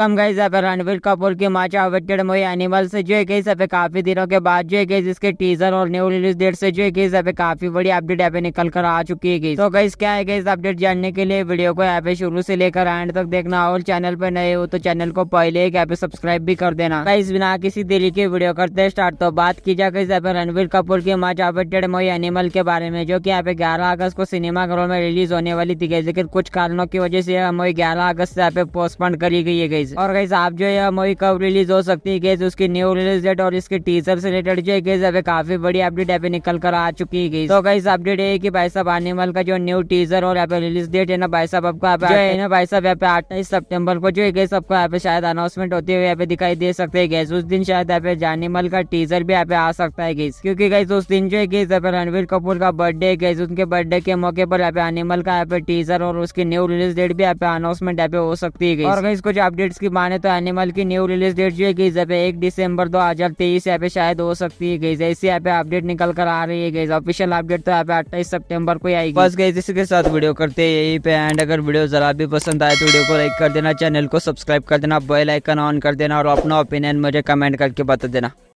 कम गई जहाँ पे कपूर की मच अवेटेड मूवी से जो है कि सब पे काफ़ी दिनों के बाद जो है कि इसके टीजर और न्यू रिलीज डेट से जो है कि पे काफ़ी बड़ी अपडेट यहाँ पे निकल कर आ चुकी है तो गई क्या है इस अपडेट जानने के लिए वीडियो को यहाँ पे शुरू से लेकर एंड तक देखना और चैनल पर नए हो तो चैनल को पहले एक यहाँ पे सब्सक्राइब भी कर देना इस बिना किसी दिली की वीडियो करते स्टार्ट तो बात की जाए कहीं पे रणवीर कपूर की मच अवेटेड मूवी एनिमल के बारे में जो की यहाँ पे ग्यारह अगस्त को सिनेमा घरों में रिलीज होने वाली थी गई लेकिन कुछ कारणों की वजह से मूवी ग्यारह अगस्त से यहाँ पे पोस्टपोन करी गई है गई गाइज और गाइज आप जो है मूवी कब रिलीज हो सकती है गेज उसकी न्यू रिलीज डेट और इसके टीजर से रिलेटेड जो है अभी काफी बड़ी अपडेट यहाँ पे निकल कर आ चुकी है तो गाइज अपडेट है की भाई साहब एनिमल का जो न्यू टीजर और यहाँ पे रिलीज डेट है ना भाई साहब आपको भाई साहब यहाँ पे अट्ठाईस सेप्टेम्बर को जो है गेस आपको यहाँ पे शायद अनाउंसमेंट होते हुए यहाँ पे दिखाई दे सकते है गैस उस दिन शायद यहाँ पे एनिमल का टीजर भी यहाँ पे आ सकता है गेस क्योंकि गाइज उस दिन जो है गेस यहाँ पे रणवीर कपूर का बर्थडे है गैस उनके बर्थडे के मौके पर यहाँ पे एनिमल का यहाँ पे टीजर और उसकी न्यू रिलीज डेट भी यहाँ पे अनाउंसमेंट यहाँ पे हो सकती है और गाइज कुछ अपडेट स्टैटिस्टिक्स की माने तो एनिमल की न्यू रिलीज डेट जो है गई पे एक दिसंबर दो हजार तेईस यहाँ पे शायद हो सकती है गई इसी यहाँ पे अपडेट निकल कर आ रही है गई ऑफिशियल अपडेट तो यहाँ पे अट्ठाईस सितंबर को आएगी बस गई के साथ वीडियो करते हैं यही पे एंड अगर वीडियो जरा भी पसंद आए तो वीडियो को लाइक कर देना चैनल को सब्सक्राइब कर देना बेल आइकन ऑन कर देना और अपना ओपिनियन मुझे कमेंट करके बता देना